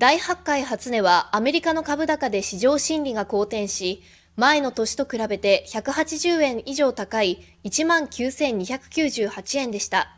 第8回初値はアメリカの株高で市場心理が好転し、前の年と比べて180円以上高い19,298円でした。